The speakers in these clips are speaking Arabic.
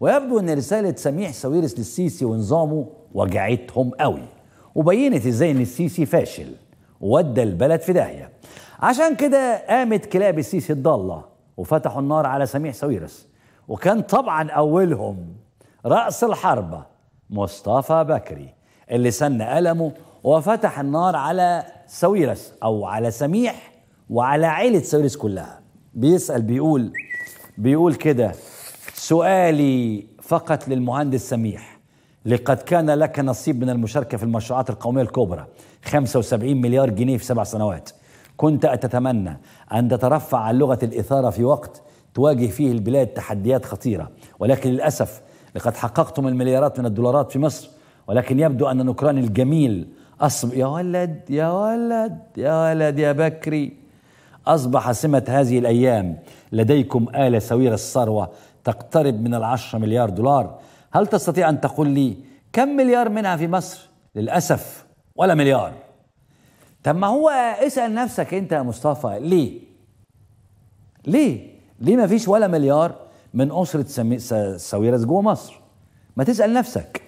ويبدو ان رساله سميح ساويرس للسيسي ونظامه وجعتهم قوي وبينت ازاي ان السيسي فاشل وودى البلد في داهيه عشان كده قامت كلاب السيسي الضاله وفتحوا النار على سميح ساويرس وكان طبعا اولهم راس الحربه مصطفى بكري اللي سن قلمه وفتح النار على ساويرس او على سميح وعلى عيله ساويرس كلها بيسال بيقول بيقول كده سؤالي فقط للمهندس سميح لقد كان لك نصيب من المشاركة في المشروعات القومية الكبرى 75 مليار جنيه في سبع سنوات كنت أتتمنى أن تترفع عن لغة الإثارة في وقت تواجه فيه البلاد تحديات خطيرة ولكن للأسف لقد حققتم المليارات من الدولارات في مصر ولكن يبدو أن نكران الجميل أصب يا ولد يا ولد يا ولد يا بكري أصبح سمة هذه الأيام لديكم آلة سويرة الثروة تقترب من العشرة مليار دولار هل تستطيع أن تقول لي كم مليار منها في مصر؟ للأسف ولا مليار طب ما هو اسأل نفسك أنت يا مصطفى ليه؟ ليه؟ ليه ما فيش ولا مليار من أسرة ساويرس جوه مصر؟ ما تسأل نفسك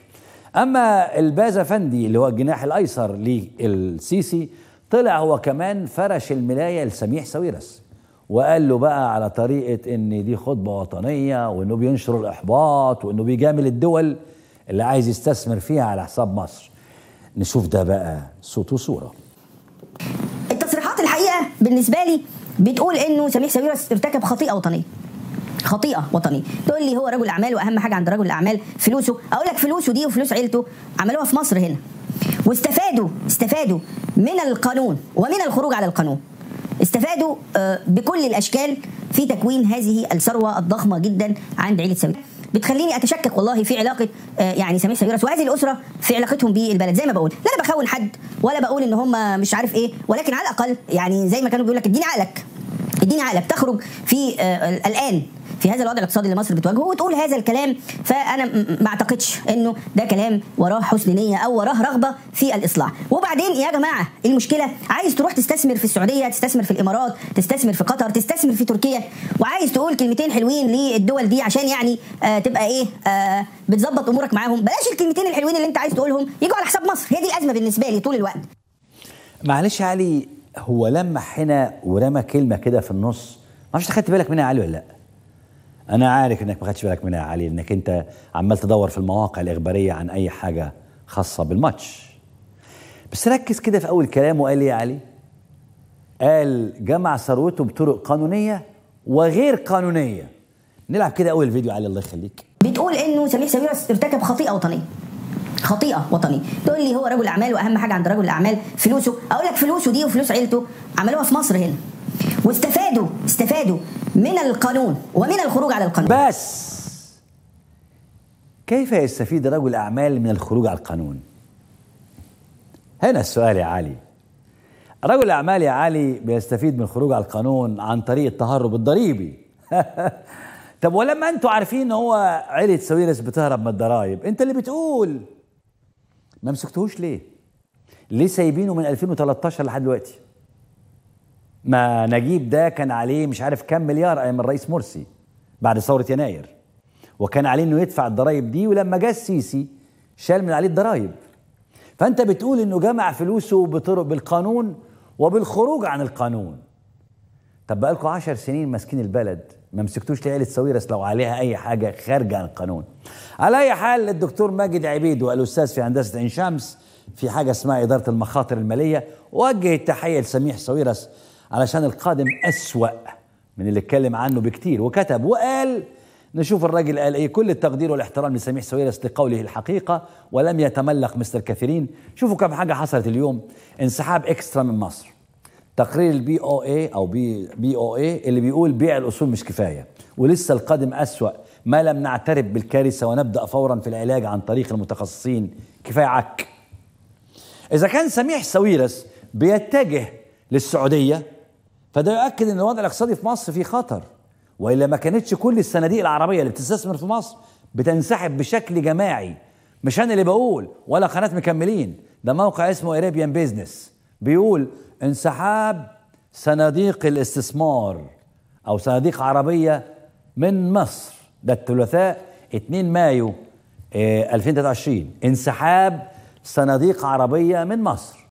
أما الباز أفندي اللي هو الجناح الأيسر للسيسي طلع هو كمان فرش الملاية لسميح ساويرس وقال له بقى على طريقه ان دي خطبه وطنيه وانه بينشر الاحباط وانه بيجامل الدول اللي عايز يستثمر فيها على حساب مصر نشوف ده بقى صوت وصوره التصريحات الحقيقه بالنسبه لي بتقول انه سميح سميرس ارتكب خطيئه وطنيه خطيئه وطنيه تقول لي هو رجل اعمال واهم حاجه عند رجل الاعمال فلوسه اقول لك فلوسه دي وفلوس عيلته عملوها في مصر هنا واستفادوا استفادوا من القانون ومن الخروج على القانون استفادوا آه، بكل الاشكال في تكوين هذه الثروه الضخمه جدا عند عيله سمير بتخليني اتشكك والله في علاقه آه، يعني سمير سميرس وهذه الاسره في علاقتهم بالبلد زي ما بقول لا انا بخون حد ولا بقول ان هم مش عارف ايه ولكن على الاقل يعني زي ما كانوا بيقول لك اديني عقلك اديني عقله بتخرج في آه، الان في هذا الوضع الاقتصادي اللي مصر بتواجهه وتقول هذا الكلام فانا ما اعتقدش انه ده كلام وراه حسن نيه او وراه رغبه في الاصلاح وبعدين يا جماعه المشكله عايز تروح تستثمر في السعوديه تستثمر في الامارات تستثمر في قطر تستثمر في تركيا وعايز تقول كلمتين حلوين للدول دي عشان يعني آه تبقى ايه آه بتظبط امورك معاهم بلاش الكلمتين الحلوين اللي انت عايز تقولهم يجوا على حساب مصر هي دي الازمه بالنسبه لي طول الوقت معلش يا علي هو لمح هنا ورمى كلمه كده في النص ما اعرفش خدت بالك منها يا علي ولا لا انا عارف انك ما خدتش بالك منها يا علي انك انت عمال تدور في المواقع الاخباريه عن اي حاجه خاصه بالماتش بس ركز كده في اول كلامه وقال ايه يا علي قال جمع ثروته بطرق قانونيه وغير قانونيه نلعب كده اول فيديو علي الله يخليك بتقول انه سميح سميرة ارتكب خطيئه وطنيه خطيئه وطني تقول لي هو رجل اعمال واهم حاجه عند رجل الاعمال فلوسه اقول لك فلوسه دي وفلوس عيلته عملوها في مصر هنا واستفادوا استفادوا من القانون ومن الخروج على القانون بس كيف يستفيد رجل اعمال من الخروج على القانون هنا السؤال يا علي رجل الاعمال يا علي بيستفيد من الخروج على القانون عن طريق التهرب الضريبي طب ولما انتوا عارفين ان هو عيله سويرس بتهرب من الضرايب انت اللي بتقول ما مسكتهوش ليه؟ ليه سايبينه من 2013 لحد دلوقتي؟ ما نجيب ده كان عليه مش عارف كام مليار ايام الرئيس مرسي بعد ثوره يناير وكان عليه انه يدفع الضرايب دي ولما جه السيسي شال من عليه الضرايب فانت بتقول انه جمع فلوسه بطرق بالقانون وبالخروج عن القانون طب بقالكم 10 سنين ماسكين البلد ما مسكتوش لعيله ساويرس لو عليها اي حاجه خارجه عن القانون على اي حال الدكتور ماجد عبيد والاستاذ في هندسه عين شمس في حاجه اسمها اداره المخاطر الماليه وجه التحيه لسميح سويرس علشان القادم اسوا من اللي اتكلم عنه بكتير وكتب وقال نشوف الراجل قال ايه كل التقدير والاحترام لسميح سويرس لقوله الحقيقه ولم يتملق مثل الكثيرين شوفوا كم حاجه حصلت اليوم انسحاب اكسترا من مصر تقرير البي او اي او بي بي او اي اللي بيقول بيع الاصول مش كفايه ولسه القادم اسوا ما لم نعترف بالكارثة ونبدأ فورا في العلاج عن طريق المتخصصين كفاية عك إذا كان سميح سويرس بيتجه للسعودية فده يؤكد أن الوضع الاقتصادي في مصر فيه خطر وإلا ما كانتش كل الصناديق العربية اللي بتستثمر في مصر بتنسحب بشكل جماعي مش أنا اللي بقول ولا قناة مكملين ده موقع اسمه أريبيان بيزنس بيقول انسحاب صناديق الاستثمار أو صناديق عربية من مصر ده الثلاثاء 2 مايو 2023 آه، انسحاب صناديق عربية من مصر